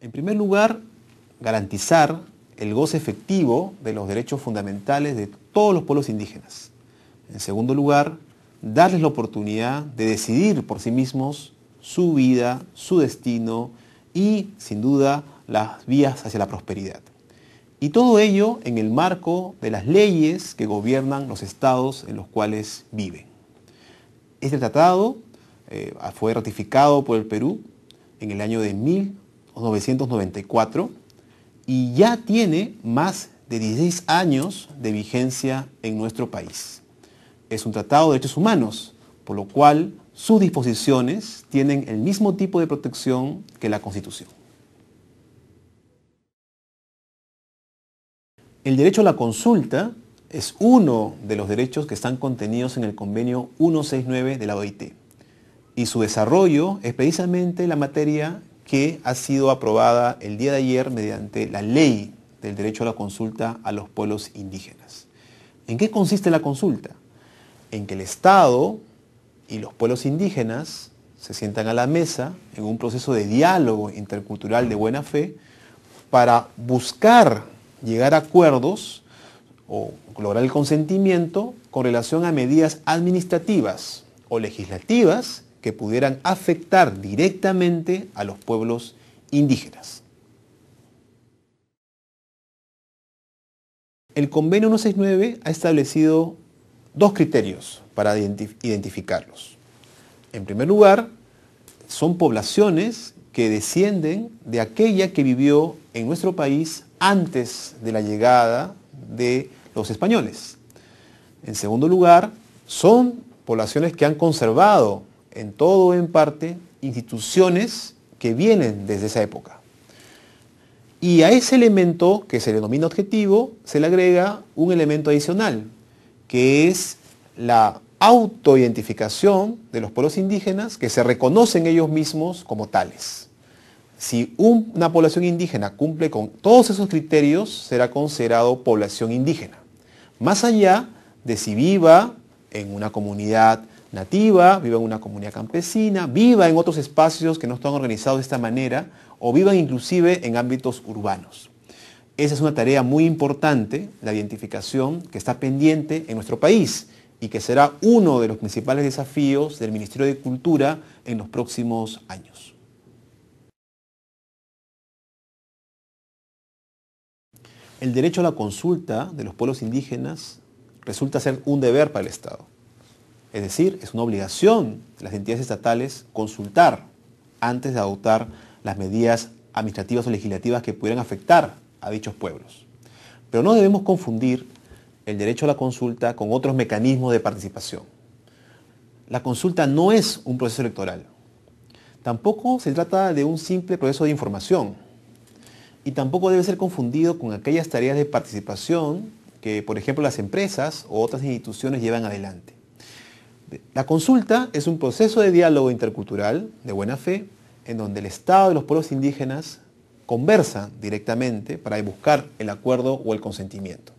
En primer lugar, garantizar el goce efectivo de los derechos fundamentales de todos los pueblos indígenas. En segundo lugar, darles la oportunidad de decidir por sí mismos su vida, su destino y, sin duda, las vías hacia la prosperidad. Y todo ello en el marco de las leyes que gobiernan los estados en los cuales viven. Este tratado eh, fue ratificado por el Perú en el año de 1994 y ya tiene más de 16 años de vigencia en nuestro país. Es un tratado de derechos humanos, por lo cual sus disposiciones tienen el mismo tipo de protección que la Constitución. El derecho a la consulta es uno de los derechos que están contenidos en el convenio 169 de la OIT y su desarrollo es precisamente la materia que ha sido aprobada el día de ayer mediante la ley del derecho a la consulta a los pueblos indígenas. ¿En qué consiste la consulta? En que el Estado y los pueblos indígenas se sientan a la mesa en un proceso de diálogo intercultural de buena fe para buscar llegar a acuerdos o lograr el consentimiento con relación a medidas administrativas o legislativas que pudieran afectar directamente a los pueblos indígenas. El convenio 169 ha establecido dos criterios para identificarlos. En primer lugar, son poblaciones que descienden de aquella que vivió en nuestro país antes de la llegada de los españoles. En segundo lugar, son poblaciones que han conservado en todo o en parte instituciones que vienen desde esa época. Y a ese elemento que se denomina objetivo se le agrega un elemento adicional, que es la autoidentificación de los pueblos indígenas que se reconocen ellos mismos como tales. Si una población indígena cumple con todos esos criterios, será considerado población indígena. Más allá de si viva en una comunidad nativa, viva en una comunidad campesina, viva en otros espacios que no están organizados de esta manera o viva inclusive en ámbitos urbanos. Esa es una tarea muy importante, la identificación que está pendiente en nuestro país y que será uno de los principales desafíos del Ministerio de Cultura en los próximos años. El derecho a la consulta de los pueblos indígenas resulta ser un deber para el Estado es decir, es una obligación de las entidades estatales consultar antes de adoptar las medidas administrativas o legislativas que pudieran afectar a dichos pueblos. Pero no debemos confundir el derecho a la consulta con otros mecanismos de participación. La consulta no es un proceso electoral. Tampoco se trata de un simple proceso de información. Y tampoco debe ser confundido con aquellas tareas de participación que, por ejemplo, las empresas o otras instituciones llevan adelante. La consulta es un proceso de diálogo intercultural de buena fe en donde el Estado y los pueblos indígenas conversan directamente para buscar el acuerdo o el consentimiento.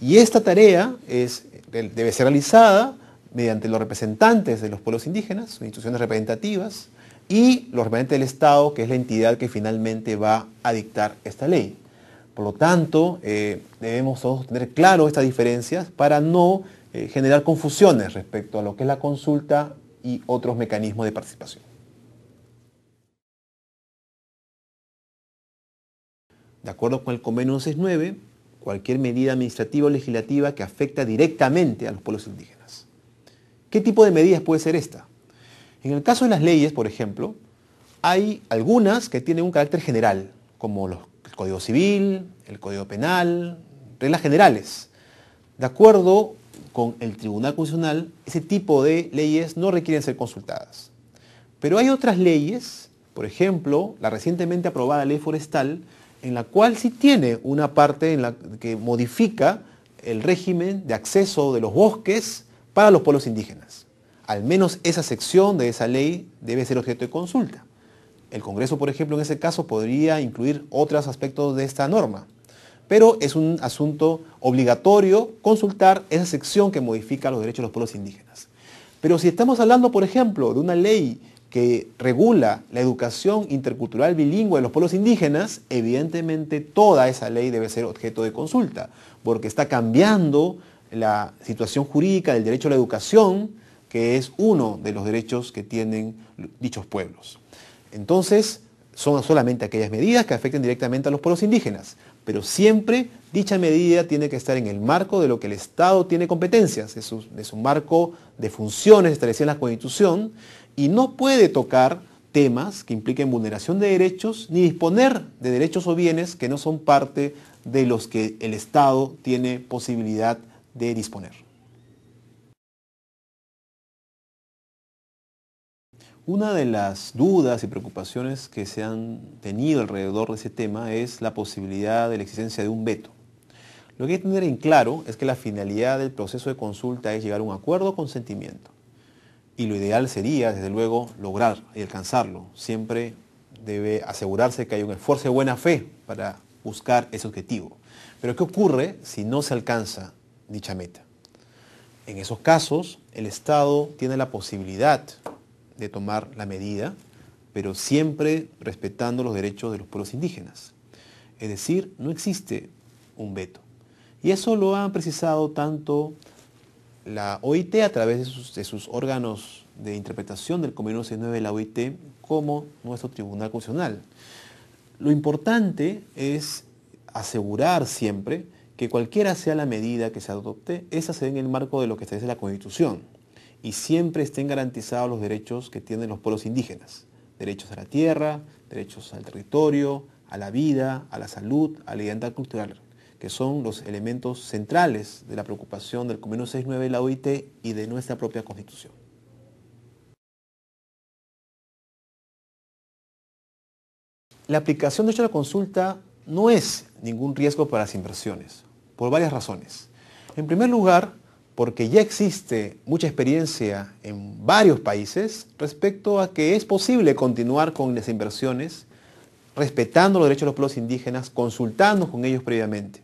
Y esta tarea eh, debe ser realizada mediante los representantes de los pueblos indígenas, instituciones representativas, y los representantes del Estado, que es la entidad que finalmente va a dictar esta ley. Por lo tanto, eh, debemos todos tener claro estas diferencias para no eh, generar confusiones respecto a lo que es la consulta y otros mecanismos de participación. De acuerdo con el convenio 169, cualquier medida administrativa o legislativa que afecta directamente a los pueblos indígenas. ¿Qué tipo de medidas puede ser esta? En el caso de las leyes, por ejemplo, hay algunas que tienen un carácter general, como el Código Civil, el Código Penal, reglas generales, de acuerdo con el Tribunal Constitucional, ese tipo de leyes no requieren ser consultadas. Pero hay otras leyes, por ejemplo, la recientemente aprobada ley forestal, en la cual sí tiene una parte en la que modifica el régimen de acceso de los bosques para los pueblos indígenas. Al menos esa sección de esa ley debe ser objeto de consulta. El Congreso, por ejemplo, en ese caso podría incluir otros aspectos de esta norma pero es un asunto obligatorio consultar esa sección que modifica los derechos de los pueblos indígenas. Pero si estamos hablando, por ejemplo, de una ley que regula la educación intercultural bilingüe de los pueblos indígenas, evidentemente toda esa ley debe ser objeto de consulta, porque está cambiando la situación jurídica del derecho a la educación, que es uno de los derechos que tienen dichos pueblos. Entonces, son solamente aquellas medidas que afecten directamente a los pueblos indígenas, pero siempre dicha medida tiene que estar en el marco de lo que el Estado tiene competencias, de su, marco de funciones establecidas en la Constitución, y no puede tocar temas que impliquen vulneración de derechos ni disponer de derechos o bienes que no son parte de los que el Estado tiene posibilidad de disponer. Una de las dudas y preocupaciones que se han tenido alrededor de ese tema es la posibilidad de la existencia de un veto. Lo que hay que tener en claro es que la finalidad del proceso de consulta es llegar a un acuerdo o consentimiento. Y lo ideal sería, desde luego, lograr y alcanzarlo. Siempre debe asegurarse que hay un esfuerzo de buena fe para buscar ese objetivo. Pero ¿qué ocurre si no se alcanza dicha meta? En esos casos, el Estado tiene la posibilidad de tomar la medida, pero siempre respetando los derechos de los pueblos indígenas. Es decir, no existe un veto. Y eso lo han precisado tanto la OIT a través de sus, órganos de interpretación del convenio 19 de la OIT como nuestro Tribunal Constitucional. Lo importante es asegurar siempre que cualquiera sea la medida que se adopte, esa se dé en el marco de lo que establece la Constitución y siempre estén garantizados los derechos que tienen los pueblos indígenas. Derechos a la tierra, derechos al territorio, a la vida, a la salud, a la identidad cultural, que son los elementos centrales de la preocupación del Convenio 69 de la OIT y de nuestra propia Constitución. La aplicación de hecho la consulta no es ningún riesgo para las inversiones, por varias razones. En primer lugar, porque ya existe mucha experiencia en varios países respecto a que es posible continuar con las inversiones respetando los derechos de los pueblos indígenas, consultando con ellos previamente.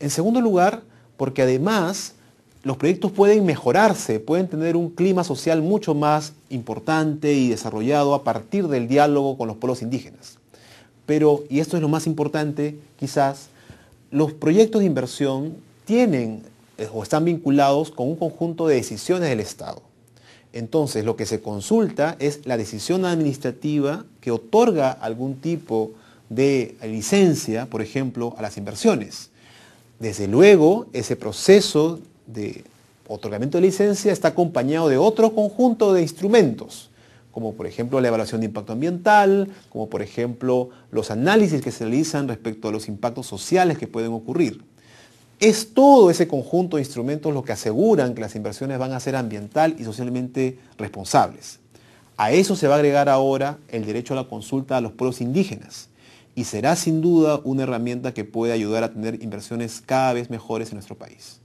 En segundo lugar, porque además los proyectos pueden mejorarse, pueden tener un clima social mucho más importante y desarrollado a partir del diálogo con los pueblos indígenas. Pero, y esto es lo más importante quizás, los proyectos de inversión tienen eh, o están vinculados con un conjunto de decisiones del Estado. Entonces, lo que se consulta es la decisión administrativa que otorga algún tipo de licencia, por ejemplo, a las inversiones. Desde luego, ese proceso de otorgamiento de licencia está acompañado de otro conjunto de instrumentos, como por ejemplo la evaluación de impacto ambiental, como por ejemplo los análisis que se realizan respecto a los impactos sociales que pueden ocurrir. Es todo ese conjunto de instrumentos lo que aseguran que las inversiones van a ser ambiental y socialmente responsables. A eso se va a agregar ahora el derecho a la consulta a los pueblos indígenas y será sin duda una herramienta que puede ayudar a tener inversiones cada vez mejores en nuestro país.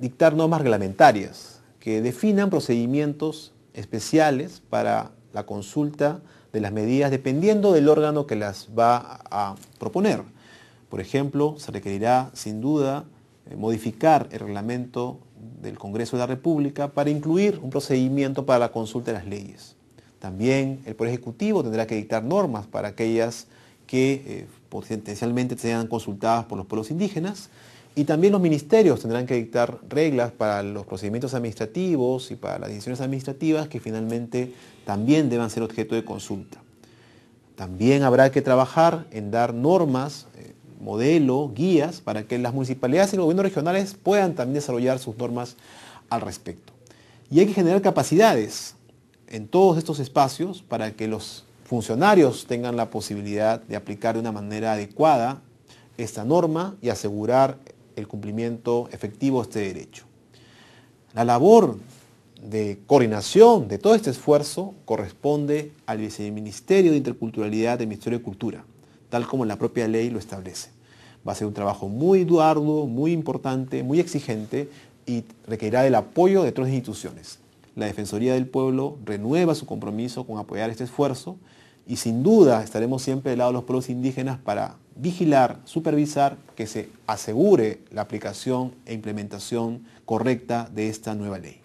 Dictar normas reglamentarias que definan procedimientos especiales para la consulta de las medidas dependiendo del órgano que las va a proponer. Por ejemplo, se requerirá sin duda eh, modificar el reglamento del Congreso de la República para incluir un procedimiento para la consulta de las leyes. También el Poder Ejecutivo tendrá que dictar normas para aquellas que eh, potencialmente sean consultadas por los pueblos indígenas y también los ministerios tendrán que dictar reglas para los procedimientos administrativos y para las decisiones administrativas que finalmente también deban ser objeto de consulta. También habrá que trabajar en dar normas, eh, modelo, guías para que las municipalidades y los gobiernos regionales puedan también desarrollar sus normas al respecto. Y hay que generar capacidades en todos estos espacios para que los funcionarios tengan la posibilidad de aplicar de una manera adecuada esta norma y asegurar el cumplimiento efectivo de este derecho. La labor de coordinación de todo este esfuerzo corresponde al Viceministerio de Interculturalidad del Ministerio de Cultura, tal como la propia ley lo establece. Va a ser un trabajo muy arduo, muy importante, muy exigente y requerirá el apoyo de otras instituciones. La Defensoría del Pueblo renueva su compromiso con apoyar este esfuerzo y sin duda estaremos siempre del lado de los pueblos indígenas para vigilar, supervisar que se asegure la aplicación e implementación correcta de esta nueva ley.